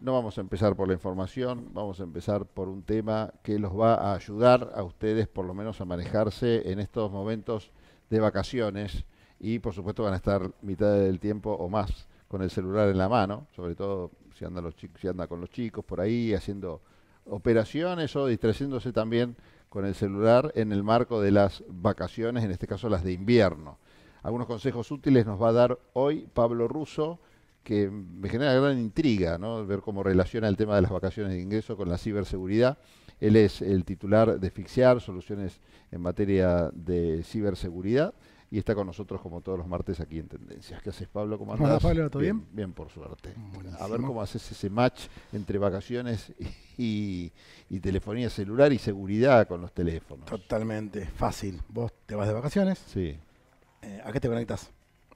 No vamos a empezar por la información, vamos a empezar por un tema que los va a ayudar a ustedes por lo menos a manejarse en estos momentos de vacaciones y por supuesto van a estar mitad del tiempo o más con el celular en la mano, sobre todo si anda, los anda con los chicos por ahí haciendo operaciones o distrayéndose también con el celular en el marco de las vacaciones, en este caso las de invierno. Algunos consejos útiles nos va a dar hoy Pablo Russo que me genera gran intriga, ¿no? ver cómo relaciona el tema de las vacaciones de ingreso con la ciberseguridad. Él es el titular de Fixear soluciones en materia de ciberseguridad, y está con nosotros como todos los martes aquí en Tendencias. ¿Qué haces, Pablo? ¿Cómo andás? Pablo, ¿todo bien? bien? por suerte. A ver cómo haces ese match entre vacaciones y, telefonía celular y seguridad con los teléfonos. Totalmente, fácil. Vos te vas de vacaciones. Sí. Eh, ¿A qué te conectas?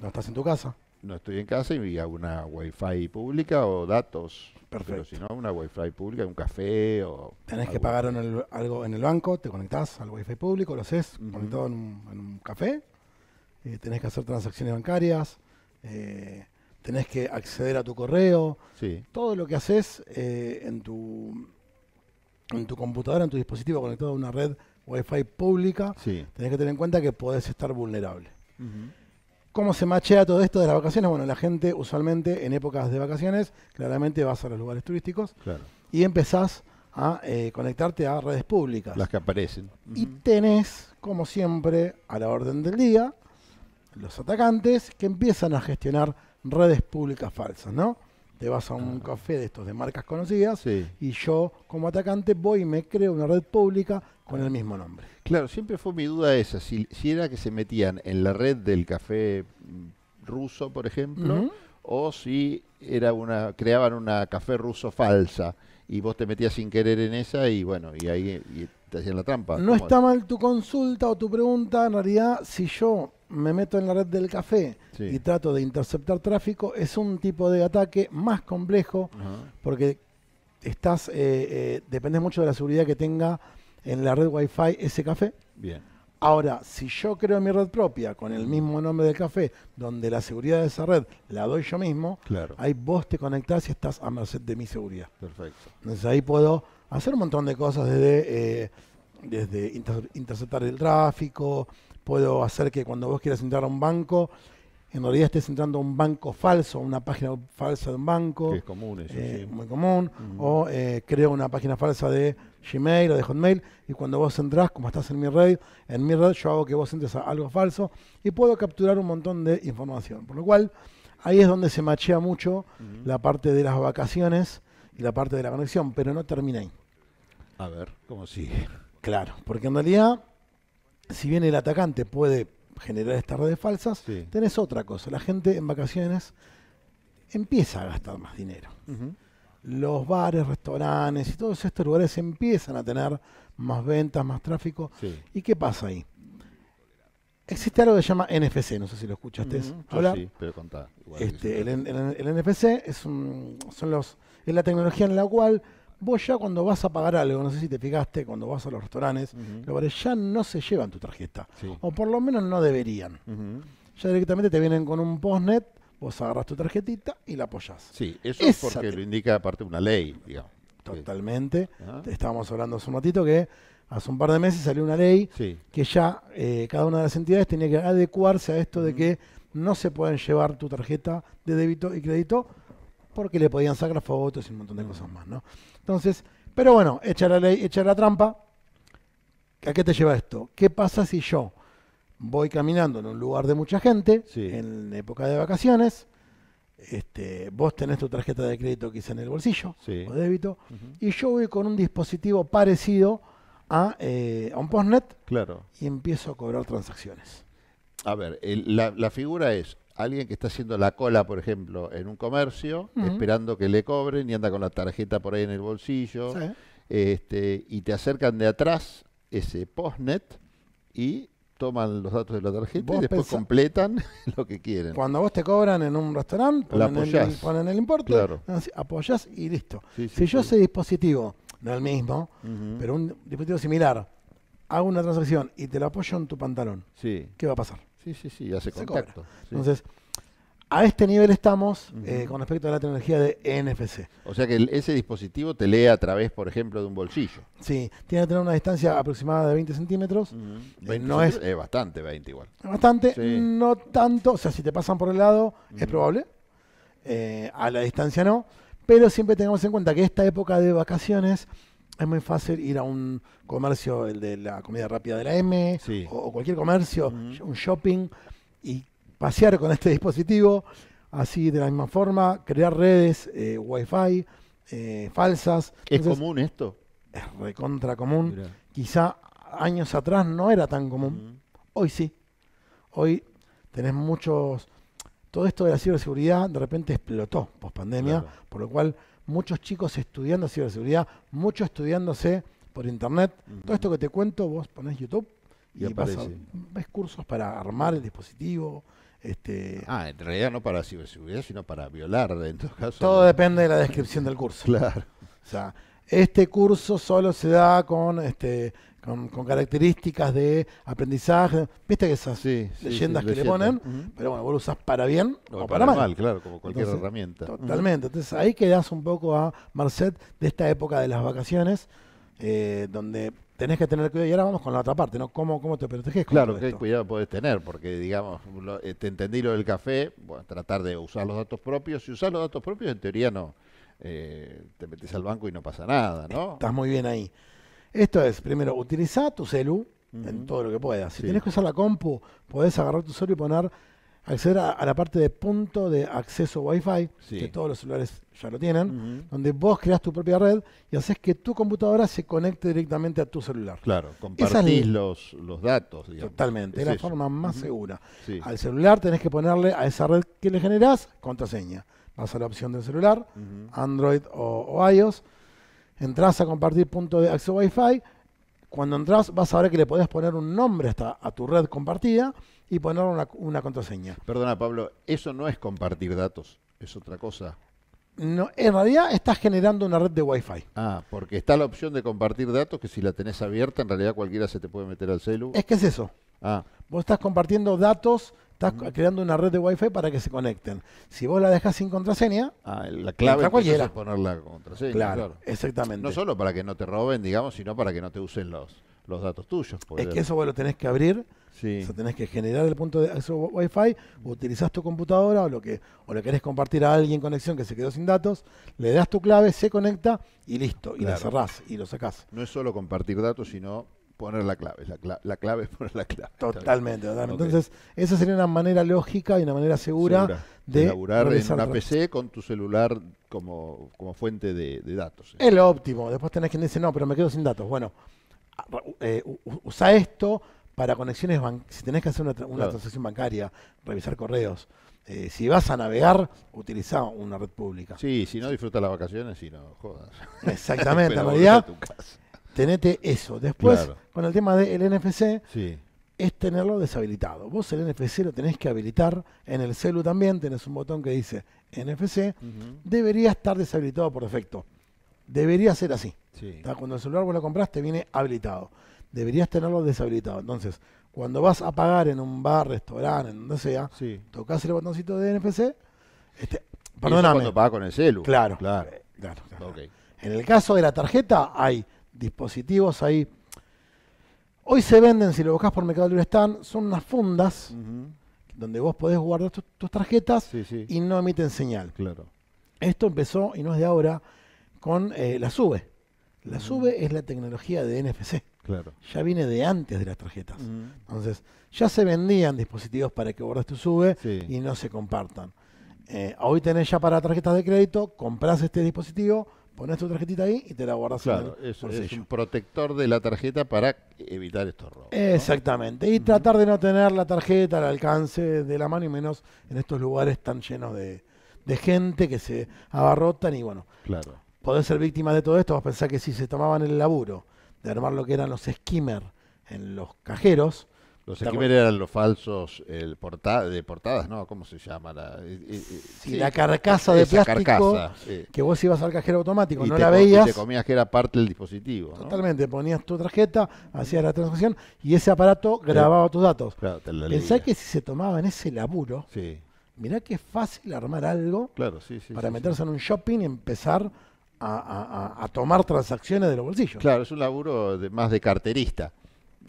No estás en tu casa no estoy en casa y a una wifi pública o datos. Perfecto. Pero si no, una wifi pública, un café o... Tenés que pagar algo en el banco, te conectás al wifi público, lo haces conectado en un, café, eh, tenés que hacer transacciones bancarias, eh, tenés que acceder a tu correo. Todo lo que haces eh, en, tu, en tu computadora, en tu dispositivo conectado a una red wifi pública, tenés que tener en cuenta que podés estar vulnerable. ¿Cómo se machea todo esto de las vacaciones? Bueno, la gente usualmente en épocas de vacaciones claramente vas a los lugares turísticos y empezás a eh, conectarte a redes públicas. Las que aparecen. Y tenés, como siempre, a la orden del día, los atacantes que empiezan a gestionar redes públicas falsas, ¿no? Te vas a un café de estos de marcas conocidas y yo como atacante voy y me creo una red pública con el mismo nombre. Claro, siempre fue mi duda esa, si, era que se metían en la red del café mm, ruso, por ejemplo, o si era una creaban una café ruso falsa y vos te metías sin querer en esa y bueno, y ahí te hacían la trampa. No está mal tu consulta o tu pregunta, en realidad si yo me meto en la red del café y trato de interceptar tráfico, es un tipo de ataque más complejo porque estás eh, eh mucho de la seguridad que tenga en la red wifi ese café. Bien. Ahora, si yo creo mi red propia con el mismo nombre del café, donde la seguridad de esa red la doy yo mismo, claro. ahí vos te conectás y estás a merced de mi seguridad. Perfecto. Entonces ahí puedo hacer un montón de cosas desde, eh, desde interceptar el tráfico, puedo hacer que cuando vos quieras entrar a un banco, en realidad estés entrando a un banco falso, una página falsa de un banco. es común eso, eh, Muy común. O eh, creo una página falsa de Gmail o de Hotmail y cuando vos entrás, como estás en mi red, en mi red yo hago que vos entres a algo falso y puedo capturar un montón de información. Por lo cual, ahí es donde se machea mucho la parte de las vacaciones y la parte de la conexión, pero no termina ahí. A ver, ¿cómo sigue? Claro, porque en realidad si bien el atacante puede generar estas redes falsas, tenés otra cosa. La gente en vacaciones empieza a gastar más dinero. Los bares, restaurantes y todos estos lugares empiezan a tener más ventas, más tráfico. ¿Y qué pasa ahí? Existe algo que se llama NFC, no sé si lo escuchaste Sí, pero contá. Igual este, el, NFC es, son los, es la tecnología en la cual vos ya cuando vas a pagar algo, no sé si te fijaste, cuando vas a los restaurantes, ya no se llevan tu tarjeta. O por lo menos no deberían. Ya directamente te vienen con un postnet, vos agarras tu tarjetita y la apoyás. Sí, eso es porque lo indica aparte una ley, digamos. Totalmente. Estábamos hablando hace un ratito que hace un par de meses salió una ley que ya eh, cada una de las entidades tenía que adecuarse a esto de que no se pueden llevar tu tarjeta de débito y crédito porque le podían sacar fotos y un montón de cosas más, ¿no? Entonces, pero bueno, echa la ley, echa la trampa. ¿A qué te lleva esto? ¿Qué pasa si yo voy caminando en un lugar de mucha gente, en época de vacaciones, este, vos tenés tu tarjeta de crédito quizá en el bolsillo, o débito, y yo voy con un dispositivo parecido a, eh, un postnet y empiezo a cobrar transacciones. A ver, la, figura es, alguien que está haciendo la cola, por ejemplo, en un comercio, esperando que le cobren y anda con la tarjeta por ahí en el bolsillo, este, y te acercan de atrás ese postnet y toman los datos de la tarjeta y después completan lo que quieren. Cuando vos te cobran en un restaurante, ponen, el, ponen el, importe, apoyas apoyás y listo. si yo ese dispositivo, no el mismo, pero un dispositivo similar, hago una transacción y te lo apoyo en tu pantalón, ¿qué va a pasar? Sí, sí, sí, hace contacto. Entonces, a este nivel estamos eh, con respecto a la tecnología de NFC. O sea que ese dispositivo te lee a través, por ejemplo, de un bolsillo. Sí, tiene que tener una distancia aproximada de 20 centímetros. Eh, no es, bastante, 20 igual. Bastante, no tanto. O sea, si te pasan por el lado, es probable. Eh, a la distancia no. Pero siempre tengamos en cuenta que esta época de vacaciones es muy fácil ir a un comercio, el de la comida rápida de la M, o, cualquier comercio, un shopping, y pasear con este dispositivo. Así de la misma forma, crear redes, eh, fi eh, falsas. ¿Es común esto? Es recontra común. Quizá años atrás no era tan común. Hoy sí. Hoy tenés muchos... Todo esto de la ciberseguridad de repente explotó post pandemia, por lo cual muchos chicos estudiando ciberseguridad, muchos estudiándose por internet. Todo esto que te cuento, vos pones YouTube y, ves cursos para armar el dispositivo. Este, ah, en realidad no para ciberseguridad, sino para violar, en todo Todo depende de la descripción del curso. Claro. O sea, este curso solo se da con, este, con, características de aprendizaje. Viste que esas leyendas que le ponen, pero bueno, vos lo usás para bien o, para, mal. Claro, como cualquier herramienta. Totalmente. Entonces ahí quedas un poco a Marcet de esta época de las vacaciones, eh, donde tenés que tener cuidado. Y ahora vamos con la otra parte, ¿no? ¿Cómo, cómo te proteges? Claro, qué cuidado podés tener, porque, digamos, eh, te entendí lo del café, bueno, tratar de usar los datos propios. Si usás los datos propios, en teoría no eh, te metes al banco y no pasa nada, ¿no? Estás muy bien ahí. Esto es, primero, utiliza tu celu en todo lo que puedas. Si tienes que usar la compu, podés agarrar tu celu y poner, acceder a, a la parte de punto de acceso Wi-Fi, que todos los celulares ya lo tienen, donde vos creas tu propia red y haces que tu computadora se conecte directamente a tu celular. Claro, compartís los, los datos, digamos. Totalmente, es, la forma más segura. Al celular tenés que ponerle a esa red que le generás contraseña vas a la opción del celular, Android o, iOS. Entras a compartir punto de acceso Wi-Fi. Cuando entras vas a ver que le podés poner un nombre a tu red compartida y poner una, contraseña. Perdona, Pablo, eso no es compartir datos, es otra cosa. No, en realidad estás generando una red de Wi-Fi. Ah, porque está la opción de compartir datos que si la tenés abierta, en realidad cualquiera se te puede meter al celular Es que es eso. Ah. Vos estás compartiendo datos Estás creando una red de Wi-Fi para que se conecten. Si vos la dejas sin contraseña, ah, la clave cualquiera. poner la contraseña. Claro, exactamente. No solo para que no te roben, digamos, sino para que no te usen los, los datos tuyos. Es que eso vos lo tenés que abrir, o tenés que generar el punto de acceso Wi-Fi, utilizás tu computadora o lo que o lo querés compartir a alguien conexión que se quedó sin datos, le das tu clave, se conecta y listo, y la cerrás y lo sacás. No es solo compartir datos, sino poner la clave. La, clave, la clave es poner la clave. Totalmente, Entonces, esa sería una manera lógica y una manera segura, de, de en una PC con tu celular como, fuente de, datos. Eh. Es lo óptimo. Después tenés quien dice, no, pero me quedo sin datos. Bueno, eh, usa esto para conexiones, si tenés que hacer una, transacción bancaria, revisar correos. Eh, si vas a navegar, utiliza una red pública. Sí, si no disfruta las vacaciones, si no jodas. Exactamente, en realidad tenete eso. Después, con el tema del NFC, es tenerlo deshabilitado. Vos el NFC lo tenés que habilitar. En el celu también tenés un botón que dice NFC. Debería estar deshabilitado por defecto. Debería ser así. Cuando el celular vos lo compraste, viene habilitado. Deberías tenerlo deshabilitado. Entonces, cuando vas a pagar en un bar, restaurante, en donde sea, tocas el botoncito de NFC. Este, perdóname. cuando pagas con el celu. Claro. Claro. Eh, en el caso de la tarjeta, hay dispositivos. ahí. hoy se venden, si lo buscas por Mercado Libre están, son unas fundas donde vos podés guardar tus tarjetas y no emiten señal. Claro. Esto empezó, y no es de ahora, con eh, la SUBE. La SUBE es la tecnología de NFC. Claro. Ya viene de antes de las tarjetas. Entonces, ya se vendían dispositivos para que guardes tu SUBE y no se compartan. Eh, hoy tenés ya para tarjetas de crédito, compras este dispositivo, pones tu tarjetita ahí y te la guardas claro, en el eso es un protector de la tarjeta para evitar estos robos. Exactamente, y tratar de no tener la tarjeta al alcance de la mano y menos en estos lugares tan llenos de, gente que se abarrotan y bueno, claro. podés ser víctima de todo esto, vas a pensar que si se tomaban el laburo de armar lo que eran los skimmer en los cajeros, los primeros eran los falsos el portada de portadas, ¿no? ¿Cómo se llama? La, la carcasa de plástico carcasa, que vos ibas al cajero automático, y no la veías. Y te comías que era parte del dispositivo. Totalmente, ponías tu tarjeta, hacías la transacción y ese aparato grababa tus datos. Pensá que si se tomaba en ese laburo, mirá que fácil armar algo para meterse en un shopping y empezar a, a, tomar transacciones de los bolsillos. Claro, es un laburo más de carterista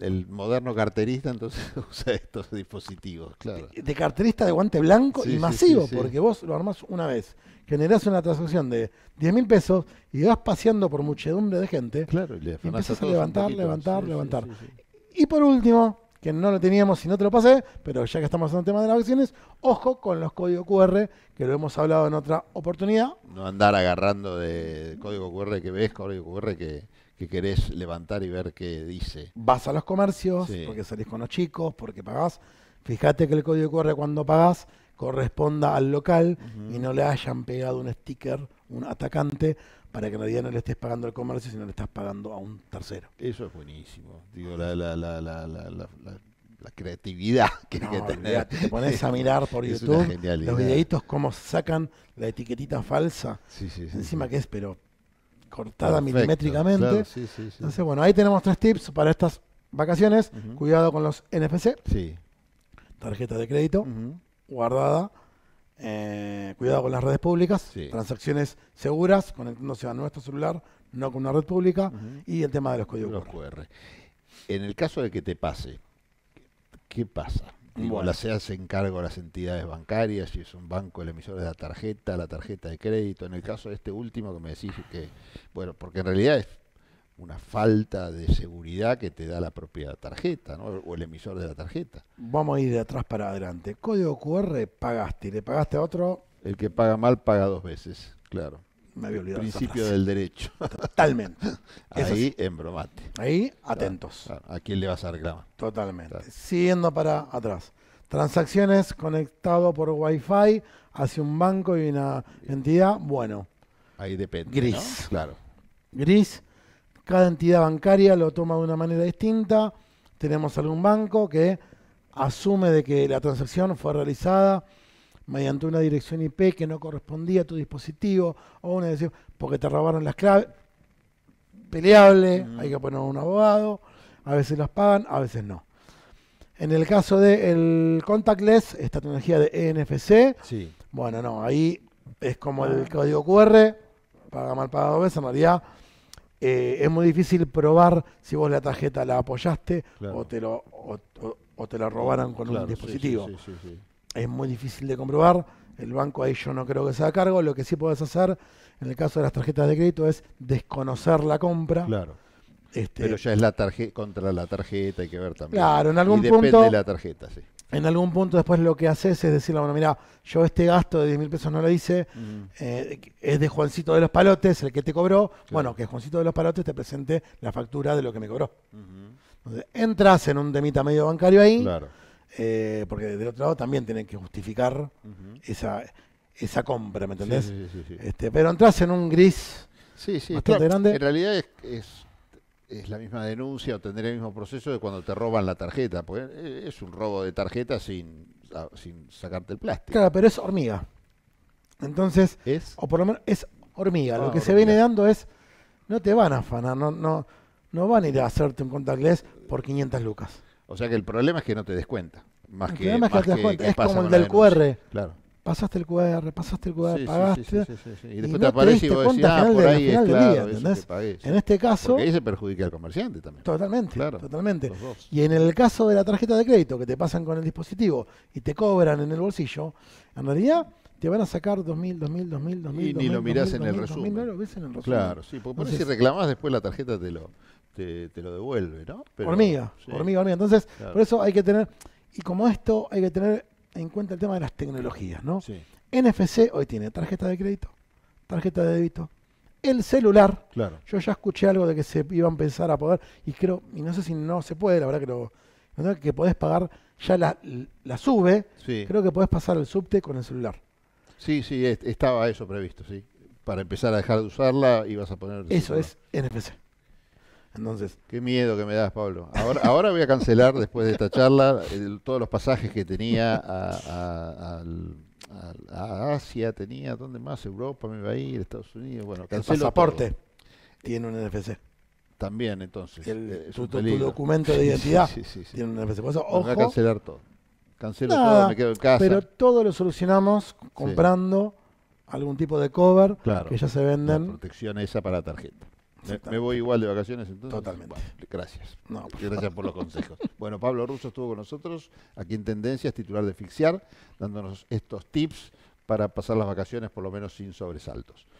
el moderno carterista entonces usa estos dispositivos, claro. De, carterista de guante blanco y masivo, porque vos lo armás una vez, generás una transacción de 10 mil pesos y vas paseando por muchedumbre de gente. Claro, y, le a, levantar, levantar, levantar. Y por último, que no lo teníamos y no te lo pasé, pero ya que estamos en el tema de las acciones, ojo con los códigos QR, que lo hemos hablado en otra oportunidad. No andar agarrando de código QR que ves, código QR que que querés levantar y ver qué dice. Vas a los comercios, porque salís con los chicos, porque pagás. Fíjate que el código corre cuando pagás corresponda al local y no le hayan pegado un sticker, un atacante, para que en realidad no le estés pagando al comercio, sino le estás pagando a un tercero. Eso es buenísimo. Digo, la, creatividad que, no, que tener. Te pones a mirar por YouTube los videitos, cómo sacan la etiquetita falsa. Encima que es, pero cortada milimétricamente. Entonces, bueno, ahí tenemos tres tips para estas vacaciones. Cuidado con los NPC, Tarjeta de crédito guardada. Eh, cuidado con las redes públicas. Transacciones seguras, conectándose a nuestro celular, no con una red pública. Y el tema de los códigos QR. En el caso de que te pase, ¿qué pasa? Bueno. se hacen cargo las entidades bancarias, si es un banco, el emisor de la tarjeta, la tarjeta de crédito. En el caso de este último que me decís que, bueno, porque en realidad es una falta de seguridad que te da la propia tarjeta, ¿no? O el emisor de la tarjeta. Vamos a ir de atrás para adelante. Código QR pagaste le pagaste a otro. El que paga mal paga dos veces, claro. Me Principio del derecho. Totalmente. Ahí en bromate. Ahí atentos. ¿A quién le vas a reclamar? Totalmente. Siguiendo para atrás. Transacciones conectado por Wi-Fi hacia un banco y una entidad. Bueno. Ahí depende. Gris. Claro. Gris. Cada entidad bancaria lo toma de una manera distinta. Tenemos algún banco que asume de que la transacción fue realizada mediante una dirección IP que no correspondía a tu dispositivo o una dirección porque te robaron las claves. Peleable, hay que poner un abogado, a veces las pagan, a veces no. En el caso del el contactless, esta tecnología de e NFC, bueno, no, ahí es como el ah. código QR, paga mal, pagado dos veces, en realidad eh, es muy difícil probar si vos la tarjeta la apoyaste o, te lo, o, te la robaron con un dispositivo es muy difícil de comprobar. El banco ahí yo no creo que sea a cargo. Lo que sí puedes hacer en el caso de las tarjetas de crédito es desconocer la compra. Claro. Este, Pero ya es la tarjeta contra la tarjeta, hay que ver también. Claro, en algún y depende de la tarjeta, sí. En algún punto después lo que haces es decirle, bueno, mira, yo este gasto de 10 mil pesos no lo hice, mm. eh, es de Juancito de los Palotes, el que te cobró. Bueno, que Juancito de los Palotes te presente la factura de lo que me cobró. Entonces, entras en un temita medio bancario ahí. Claro eh, porque del otro lado también tienen que justificar esa, esa compra, ¿me entendés? este, pero entras en un gris bastante grande. En realidad es, es, la misma denuncia o tendría el mismo proceso de cuando te roban la tarjeta, porque eh, es un robo de tarjeta sin, ah, sin sacarte el plástico. Claro, pero es hormiga. Entonces, o por lo menos es hormiga. lo ah, que se viene dando es, no te van a afanar, no, no, no van a ir a hacerte un contactless por 500 lucas. O sea que el problema es que no te des cuenta. Más el que, problema es que, te das es como el del QR. Claro. Pasaste el QR, pasaste el QR, pagaste. y después te aparece y vos decís, ah, por ahí es claro, día, En este caso. Porque ahí se perjudica al comerciante también. Totalmente. Claro, totalmente. Y en el caso de la tarjeta de crédito que te pasan con el dispositivo y te cobran en el bolsillo, en realidad te van a sacar 2000, 2000, 2000, 2000. Y 2000, ni lo mirás en, el 2000, no lo ves en el resumen. Claro, sí, porque por si reclamás después la tarjeta te lo te, lo devuelve, ¿no? mí, hormiga, hormiga, hormiga. Entonces, por eso hay que tener, y como esto, hay que tener en cuenta el tema de las tecnologías, ¿no? NFC hoy tiene tarjeta de crédito, tarjeta de débito, el celular. Claro. Yo ya escuché algo de que se iban a empezar a pagar y creo, y no sé si no se puede, la verdad que lo, que podés pagar, ya la, sube, creo que podés pasar el subte con el celular. Sí, sí, estaba eso previsto, sí. Para empezar a dejar de usarla y vas a poner... Eso es NFC. Entonces, Qué miedo que me das, Pablo. Ahora, ahora voy a cancelar después de esta charla todos los pasajes que tenía a, Asia, tenía, ¿dónde más? Europa me iba a ir, Estados Unidos. Bueno, El pasaporte tiene un NFC. También, entonces. Eh, tu, documento de identidad tiene un NFC. Voy a cancelar todo. Cancelo todo, me quedo en casa. pero todo lo solucionamos comprando algún tipo de cover que ya se venden. protección esa para la tarjeta. Me, voy igual de vacaciones entonces. Totalmente. gracias. gracias por los consejos. bueno, Pablo Russo estuvo con nosotros aquí en Tendencias, titular de Fixiar, dándonos estos tips para pasar las vacaciones por lo menos sin sobresaltos.